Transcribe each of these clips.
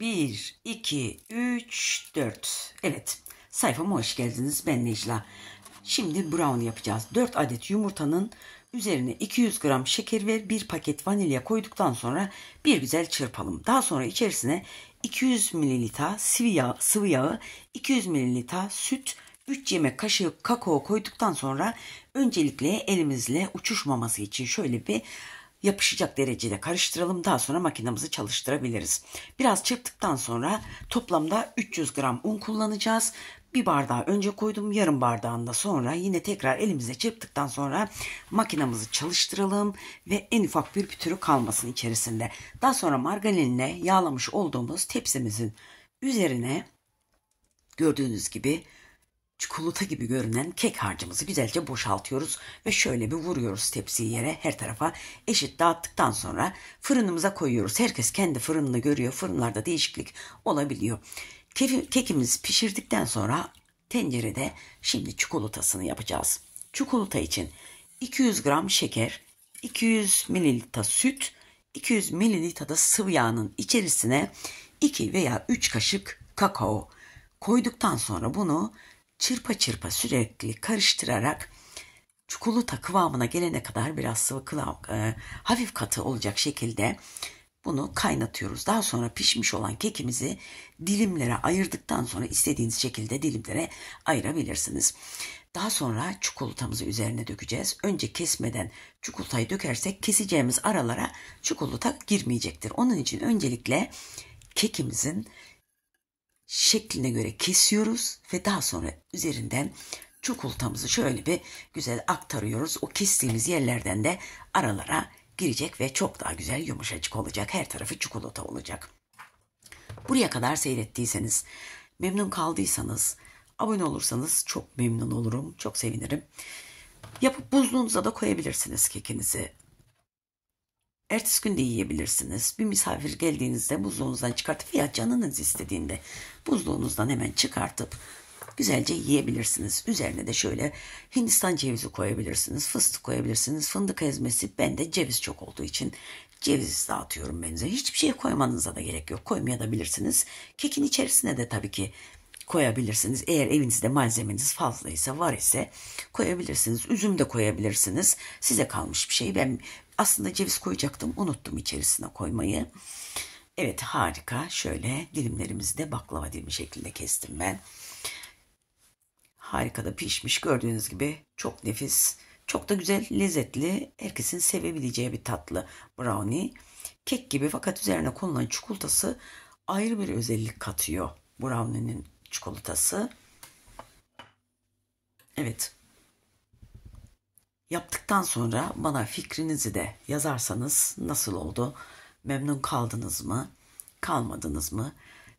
1, 2, 3, 4. Evet sayfama hoş geldiniz. Ben Necla. Şimdi brown yapacağız. 4 adet yumurtanın üzerine 200 gram şeker ve 1 paket vanilya koyduktan sonra bir güzel çırpalım. Daha sonra içerisine 200 mililitre sıvı yağ, sıvı yağı, 200 mililitre süt, 3 yemek kaşığı kakao koyduktan sonra öncelikle elimizle uçuşmaması için şöyle bir yapışacak derecede karıştıralım. Daha sonra makinamızı çalıştırabiliriz. Biraz çırptıktan sonra toplamda 300 gram un kullanacağız. Bir bardağı önce koydum yarım bardağında sonra yine tekrar elimize çırptıktan sonra makinamızı çalıştıralım ve en ufak bir pütürü kalmasın içerisinde. Daha sonra margarinle yağlamış olduğumuz tepsimizin üzerine gördüğünüz gibi Çikolata gibi görünen kek harcımızı güzelce boşaltıyoruz ve şöyle bir vuruyoruz tepsiyi yere her tarafa eşit dağıttıktan sonra fırınımıza koyuyoruz. Herkes kendi fırınını görüyor. Fırınlarda değişiklik olabiliyor. Kekimiz pişirdikten sonra tencerede şimdi çikolatasını yapacağız. Çikolata için 200 gram şeker, 200 mililitre süt, 200 mililitre de sıvı yağının içerisine 2 veya 3 kaşık kakao koyduktan sonra bunu çırpa çırpa sürekli karıştırarak çikolata kıvamına gelene kadar biraz sıvı kılav, e, hafif katı olacak şekilde bunu kaynatıyoruz. Daha sonra pişmiş olan kekimizi dilimlere ayırdıktan sonra istediğiniz şekilde dilimlere ayırabilirsiniz. Daha sonra çikolatamızı üzerine dökeceğiz. Önce kesmeden çikolatayı dökersek keseceğimiz aralara çikolata girmeyecektir. Onun için öncelikle kekimizin şekline göre kesiyoruz ve daha sonra üzerinden çukultamızı şöyle bir güzel aktarıyoruz. O kestiğimiz yerlerden de aralara girecek ve çok daha güzel yumuşacık olacak. Her tarafı çikolata olacak. Buraya kadar seyrettiyseniz, memnun kaldıysanız, abone olursanız çok memnun olurum, çok sevinirim. Yapıp buzluğunuza da koyabilirsiniz kekinizi. Ertesi gün de yiyebilirsiniz. Bir misafir geldiğinizde buzluğunuzdan çıkartıp veya canınız istediğinde buzluğunuzdan hemen çıkartıp güzelce yiyebilirsiniz. Üzerine de şöyle Hindistan cevizi koyabilirsiniz, fıstık koyabilirsiniz, fındık ezmesi. Ben de ceviz çok olduğu için ceviz dağıtıyorum benize. Hiçbir şey koymanıza da gerek yok. Koymayabilirsiniz. Kekin içerisine de tabii ki koyabilirsiniz. Eğer evinizde malzemeniz fazlaysa var ise koyabilirsiniz. Üzüm de koyabilirsiniz. Size kalmış bir şey. Ben aslında ceviz koyacaktım. Unuttum içerisine koymayı. Evet harika. Şöyle dilimlerimizi de baklava dilimi şeklinde kestim ben. Harika da pişmiş. Gördüğünüz gibi çok nefis. Çok da güzel, lezzetli, herkesin sevebileceği bir tatlı brownie. Kek gibi fakat üzerine konulan çikolatası ayrı bir özellik katıyor brownie'nin çikolatası. Evet, Yaptıktan sonra bana fikrinizi de yazarsanız nasıl oldu? Memnun kaldınız mı? Kalmadınız mı?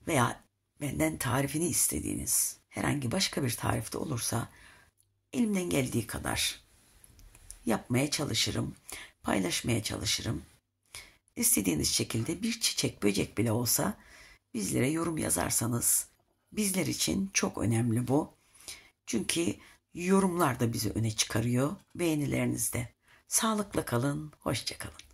Veya benden tarifini istediğiniz herhangi başka bir tarifte olursa elimden geldiği kadar yapmaya çalışırım, paylaşmaya çalışırım. İstediğiniz şekilde bir çiçek, böcek bile olsa bizlere yorum yazarsanız bizler için çok önemli bu. Çünkü Yorumlar da bizi öne çıkarıyor beğenilerinizde. Sağlıkla kalın, hoşçakalın.